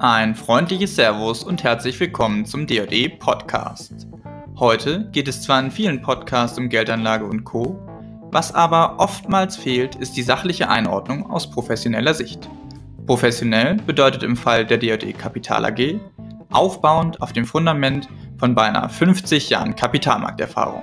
Ein freundliches Servus und herzlich willkommen zum DoD Podcast. Heute geht es zwar in vielen Podcasts um Geldanlage und Co., was aber oftmals fehlt, ist die sachliche Einordnung aus professioneller Sicht. Professionell bedeutet im Fall der DoD Kapital AG aufbauend auf dem Fundament von beinahe 50 Jahren Kapitalmarkterfahrung.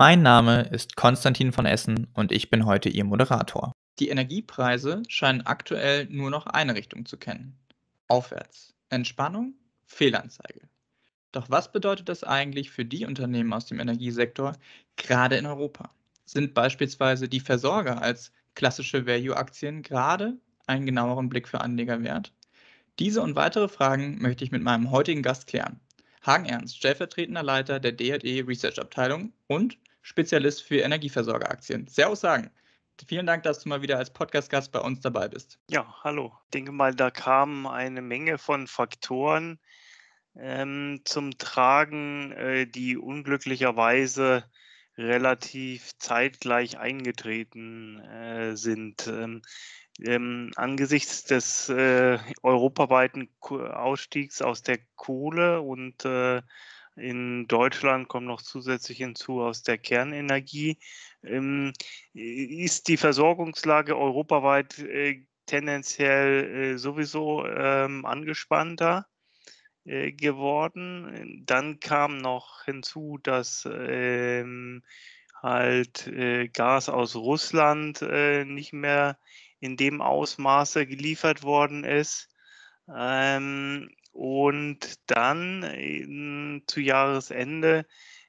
Mein Name ist Konstantin von Essen und ich bin heute Ihr Moderator. Die Energiepreise scheinen aktuell nur noch eine Richtung zu kennen. Aufwärts. Entspannung, Fehlanzeige. Doch was bedeutet das eigentlich für die Unternehmen aus dem Energiesektor, gerade in Europa? Sind beispielsweise die Versorger als klassische Value-Aktien gerade einen genaueren Blick für Anleger wert? Diese und weitere Fragen möchte ich mit meinem heutigen Gast klären. Hagen Ernst, stellvertretender Leiter der DRE Research Abteilung und Spezialist für Energieversorgeraktien. Sehr aussagen. Vielen Dank, dass du mal wieder als Podcast-Gast bei uns dabei bist. Ja, hallo. Ich denke mal, da kamen eine Menge von Faktoren ähm, zum Tragen, äh, die unglücklicherweise relativ zeitgleich eingetreten äh, sind. Ähm, ähm, angesichts des äh, europaweiten Ausstiegs aus der Kohle und äh, in Deutschland kommt noch zusätzlich hinzu aus der Kernenergie. Ähm, ist die Versorgungslage europaweit äh, tendenziell äh, sowieso ähm, angespannter? Äh, geworden. Dann kam noch hinzu, dass ähm, halt äh, Gas aus Russland äh, nicht mehr in dem Ausmaße geliefert worden ist. Ähm, und dann äh, zu Jahresende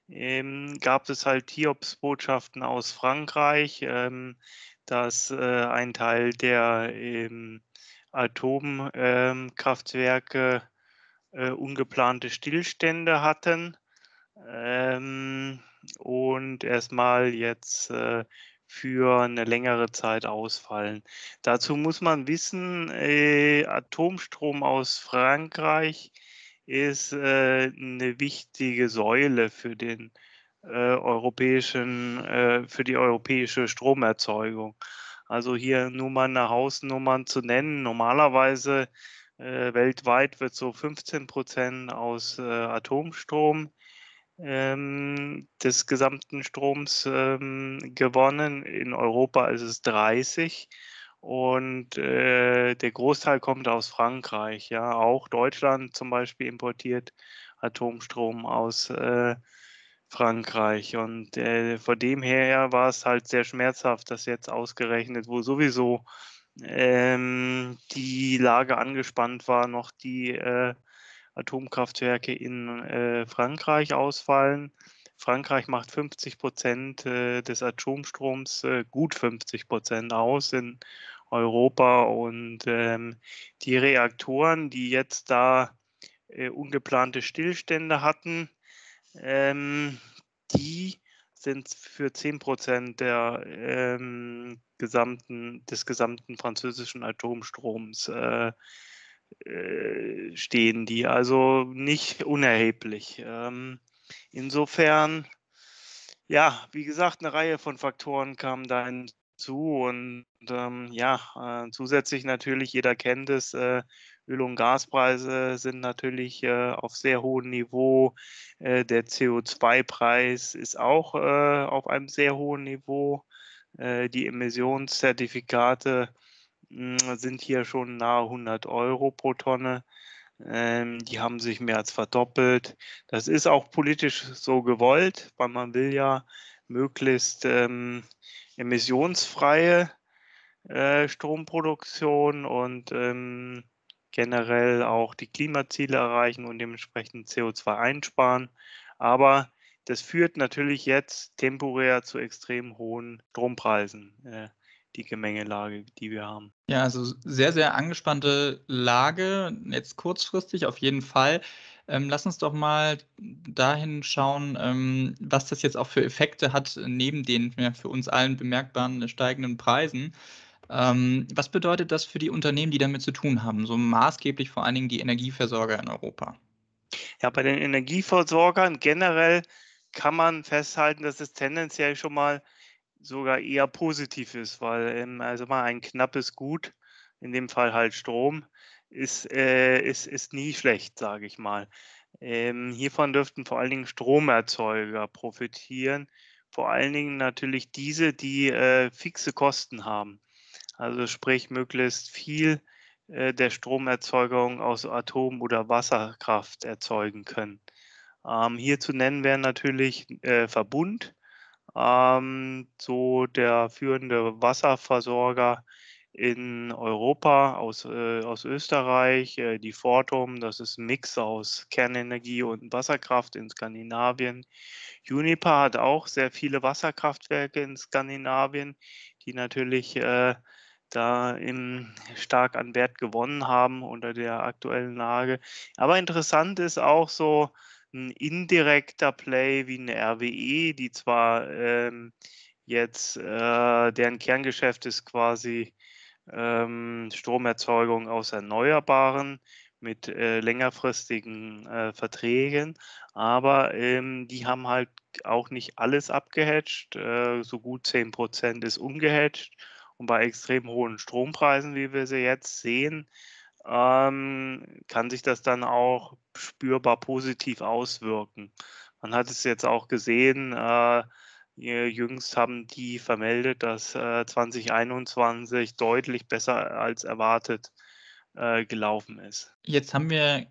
ähm, gab es halt Hiobsbotschaften aus Frankreich, ähm, dass äh, ein Teil der ähm, Atomkraftwerke äh, ungeplante Stillstände hatten ähm, und erstmal jetzt äh, für eine längere Zeit ausfallen. Dazu muss man wissen, äh, Atomstrom aus Frankreich ist äh, eine wichtige Säule für den äh, europäischen, äh, für die europäische Stromerzeugung. Also hier nur mal eine Hausnummern zu nennen. Normalerweise äh, weltweit wird so 15 Prozent aus äh, Atomstrom ähm, des gesamten Stroms ähm, gewonnen. In Europa ist es 30 und äh, der Großteil kommt aus Frankreich. Ja, auch Deutschland zum Beispiel importiert Atomstrom aus äh, Frankreich. Und äh, von dem her war es halt sehr schmerzhaft, dass jetzt ausgerechnet, wo sowieso ähm, die Lage angespannt war, noch die äh, Atomkraftwerke in äh, Frankreich ausfallen. Frankreich macht 50 Prozent äh, des Atomstroms, äh, gut 50 Prozent aus in Europa. Und ähm, die Reaktoren, die jetzt da äh, ungeplante Stillstände hatten, ähm, die sind für 10 Prozent der, ähm, gesamten, des gesamten französischen Atomstroms äh, äh, stehen die, also nicht unerheblich. Ähm, insofern, ja, wie gesagt, eine Reihe von Faktoren kamen da hinzu und ähm, ja, äh, zusätzlich natürlich, jeder kennt es, äh, Öl- und Gaspreise sind natürlich äh, auf sehr hohem Niveau. Äh, der CO2-Preis ist auch äh, auf einem sehr hohen Niveau. Äh, die Emissionszertifikate hm, sind hier schon nahe 100 Euro pro Tonne. Ähm, die haben sich mehr als verdoppelt. Das ist auch politisch so gewollt, weil man will ja möglichst ähm, emissionsfreie äh, Stromproduktion und ähm, generell auch die Klimaziele erreichen und dementsprechend CO2 einsparen. Aber das führt natürlich jetzt temporär zu extrem hohen Strompreisen. Äh, die Gemengelage, die wir haben. Ja, also sehr, sehr angespannte Lage, jetzt kurzfristig auf jeden Fall. Ähm, lass uns doch mal dahin schauen, ähm, was das jetzt auch für Effekte hat, neben den ja, für uns allen bemerkbaren äh, steigenden Preisen. Ähm, was bedeutet das für die Unternehmen, die damit zu tun haben, so maßgeblich vor allen Dingen die Energieversorger in Europa? Ja, bei den Energieversorgern generell kann man festhalten, dass es tendenziell schon mal sogar eher positiv ist, weil ähm, also mal ein knappes Gut, in dem Fall halt Strom, ist, äh, ist, ist nie schlecht, sage ich mal. Ähm, hiervon dürften vor allen Dingen Stromerzeuger profitieren, vor allen Dingen natürlich diese, die äh, fixe Kosten haben. Also sprich möglichst viel äh, der Stromerzeugung aus Atom- oder Wasserkraft erzeugen können. Ähm, hier zu nennen wäre natürlich äh, Verbund, ähm, so der führende Wasserversorger in Europa aus, äh, aus Österreich, äh, die Fortum, das ist ein Mix aus Kernenergie und Wasserkraft in Skandinavien. Uniper hat auch sehr viele Wasserkraftwerke in Skandinavien, die natürlich äh, da im, stark an Wert gewonnen haben unter der aktuellen Lage. Aber interessant ist auch so ein indirekter Play wie eine RWE, die zwar ähm, jetzt, äh, deren Kerngeschäft ist quasi ähm, Stromerzeugung aus Erneuerbaren mit äh, längerfristigen äh, Verträgen, aber ähm, die haben halt auch nicht alles abgehatcht, äh, so gut 10% ist ungehatcht und bei extrem hohen Strompreisen, wie wir sie jetzt sehen, ähm, kann sich das dann auch spürbar positiv auswirken. Man hat es jetzt auch gesehen, äh, jüngst haben die vermeldet, dass äh, 2021 deutlich besser als erwartet äh, gelaufen ist. Jetzt haben wir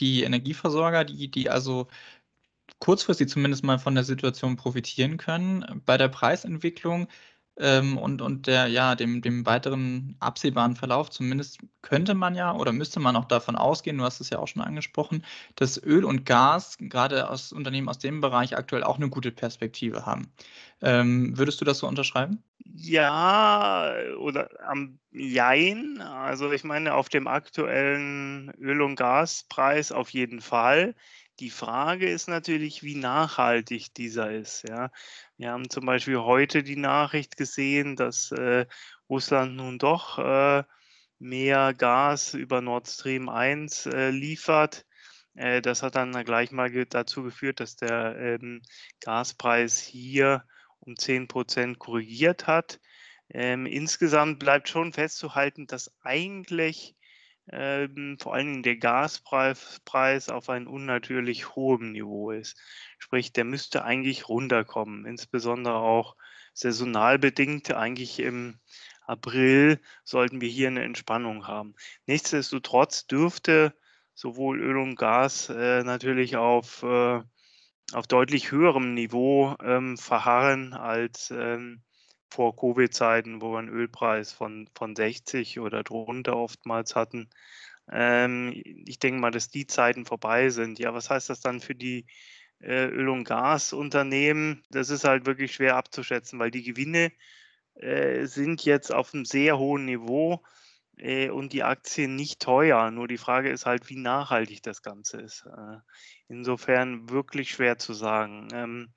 die Energieversorger, die, die also kurzfristig zumindest mal von der Situation profitieren können. Bei der Preisentwicklung ähm, und, und der, ja, dem, dem weiteren absehbaren Verlauf. Zumindest könnte man ja oder müsste man auch davon ausgehen, du hast es ja auch schon angesprochen, dass Öl und Gas gerade aus Unternehmen aus dem Bereich aktuell auch eine gute Perspektive haben. Ähm, würdest du das so unterschreiben? Ja, oder am Jein. Also ich meine, auf dem aktuellen Öl- und Gaspreis auf jeden Fall. Die Frage ist natürlich, wie nachhaltig dieser ist. Ja? Wir haben zum Beispiel heute die Nachricht gesehen, dass äh, Russland nun doch äh, mehr Gas über Nord Stream 1 äh, liefert. Äh, das hat dann gleich mal dazu geführt, dass der ähm, Gaspreis hier um 10 Prozent korrigiert hat. Ähm, insgesamt bleibt schon festzuhalten, dass eigentlich ähm, vor allen Dingen der Gaspreis auf ein unnatürlich hohem Niveau ist. Sprich, der müsste eigentlich runterkommen, insbesondere auch saisonal bedingt. Eigentlich im April sollten wir hier eine Entspannung haben. Nichtsdestotrotz dürfte sowohl Öl und Gas äh, natürlich auf, äh, auf deutlich höherem Niveau ähm, verharren als ähm, vor Covid-Zeiten, wo wir einen Ölpreis von, von 60 oder drunter oftmals hatten. Ähm, ich denke mal, dass die Zeiten vorbei sind. Ja, was heißt das dann für die äh, Öl- und Gasunternehmen? Das ist halt wirklich schwer abzuschätzen, weil die Gewinne äh, sind jetzt auf einem sehr hohen Niveau äh, und die Aktien nicht teuer. Nur die Frage ist halt, wie nachhaltig das Ganze ist. Äh, insofern wirklich schwer zu sagen. Ähm,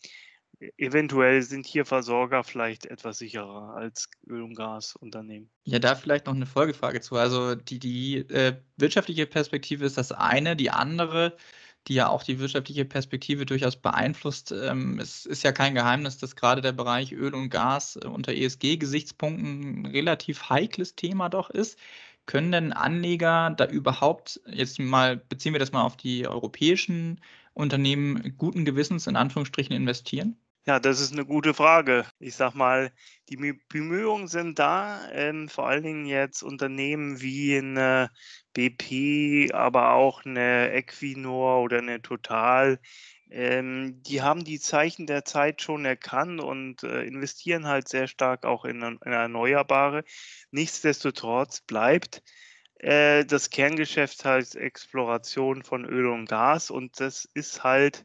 eventuell sind hier Versorger vielleicht etwas sicherer als Öl- und Gasunternehmen. Ja, da vielleicht noch eine Folgefrage zu. Also die, die äh, wirtschaftliche Perspektive ist das eine, die andere, die ja auch die wirtschaftliche Perspektive durchaus beeinflusst. Ähm, es ist ja kein Geheimnis, dass gerade der Bereich Öl und Gas äh, unter ESG-Gesichtspunkten ein relativ heikles Thema doch ist. Können denn Anleger da überhaupt, jetzt mal beziehen wir das mal auf die europäischen Unternehmen, guten Gewissens in Anführungsstrichen investieren? Ja, das ist eine gute Frage. Ich sag mal, die Bemühungen sind da, ähm, vor allen Dingen jetzt Unternehmen wie eine BP, aber auch eine Equinor oder eine Total, ähm, die haben die Zeichen der Zeit schon erkannt und äh, investieren halt sehr stark auch in, in Erneuerbare. Nichtsdestotrotz bleibt äh, das Kerngeschäft halt Exploration von Öl und Gas und das ist halt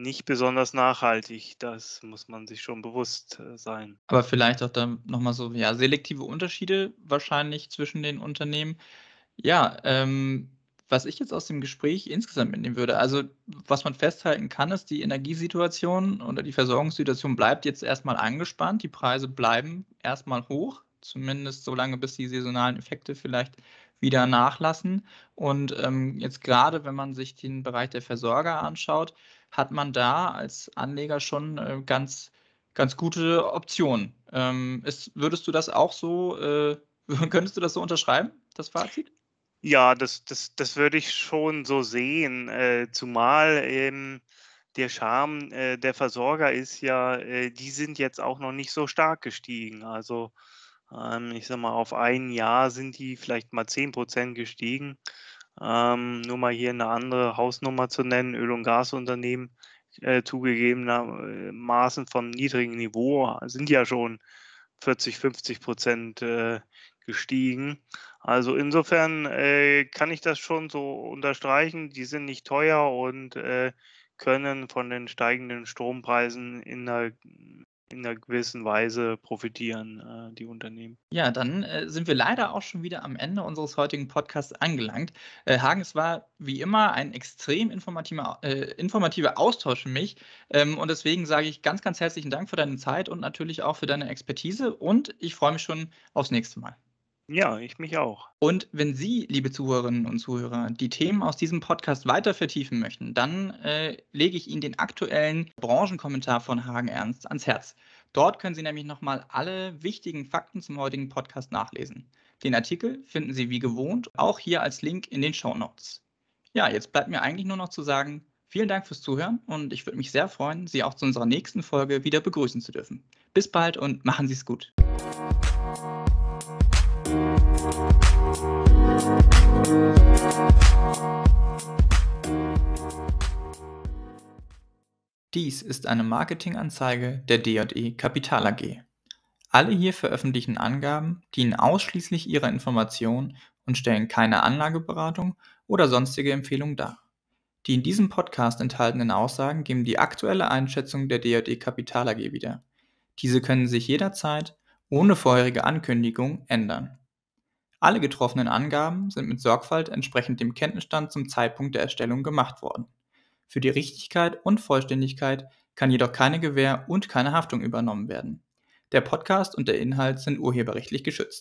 nicht besonders nachhaltig. Das muss man sich schon bewusst äh, sein. Aber vielleicht auch dann nochmal so, ja, selektive Unterschiede wahrscheinlich zwischen den Unternehmen. Ja, ähm, was ich jetzt aus dem Gespräch insgesamt mitnehmen würde, also was man festhalten kann, ist, die Energiesituation oder die Versorgungssituation bleibt jetzt erstmal angespannt. Die Preise bleiben erstmal hoch, zumindest so lange, bis die saisonalen Effekte vielleicht wieder nachlassen. Und ähm, jetzt gerade, wenn man sich den Bereich der Versorger anschaut, hat man da als Anleger schon äh, ganz, ganz gute Optionen. Ähm, ist, würdest du das auch so, äh, könntest du das so unterschreiben, das Fazit? Ja, das, das, das würde ich schon so sehen, äh, zumal ähm, der Charme äh, der Versorger ist ja, äh, die sind jetzt auch noch nicht so stark gestiegen. Also ähm, ich sag mal, auf ein Jahr sind die vielleicht mal 10 Prozent gestiegen. Ähm, nur mal hier eine andere Hausnummer zu nennen, Öl- und Gasunternehmen äh, zugegebenermaßen vom niedrigen Niveau sind ja schon 40, 50 Prozent äh, gestiegen. Also insofern äh, kann ich das schon so unterstreichen. Die sind nicht teuer und äh, können von den steigenden Strompreisen in einer in einer gewissen Weise profitieren äh, die Unternehmen. Ja, dann äh, sind wir leider auch schon wieder am Ende unseres heutigen Podcasts angelangt. Äh, Hagen, es war wie immer ein extrem informativer, äh, informativer Austausch für mich. Ähm, und deswegen sage ich ganz, ganz herzlichen Dank für deine Zeit und natürlich auch für deine Expertise. Und ich freue mich schon aufs nächste Mal. Ja, ich mich auch. Und wenn Sie, liebe Zuhörerinnen und Zuhörer, die Themen aus diesem Podcast weiter vertiefen möchten, dann äh, lege ich Ihnen den aktuellen Branchenkommentar von Hagen Ernst ans Herz. Dort können Sie nämlich nochmal alle wichtigen Fakten zum heutigen Podcast nachlesen. Den Artikel finden Sie wie gewohnt auch hier als Link in den Show Notes. Ja, jetzt bleibt mir eigentlich nur noch zu sagen, vielen Dank fürs Zuhören und ich würde mich sehr freuen, Sie auch zu unserer nächsten Folge wieder begrüßen zu dürfen. Bis bald und machen Sie es gut. Dies ist eine Marketinganzeige der DJE Kapital AG. Alle hier veröffentlichten Angaben dienen ausschließlich ihrer Information und stellen keine Anlageberatung oder sonstige Empfehlung dar. Die in diesem Podcast enthaltenen Aussagen geben die aktuelle Einschätzung der DJE Kapital AG wieder. Diese können sich jederzeit ohne vorherige Ankündigung ändern. Alle getroffenen Angaben sind mit Sorgfalt entsprechend dem Kenntnisstand zum Zeitpunkt der Erstellung gemacht worden. Für die Richtigkeit und Vollständigkeit kann jedoch keine Gewähr und keine Haftung übernommen werden. Der Podcast und der Inhalt sind urheberrechtlich geschützt.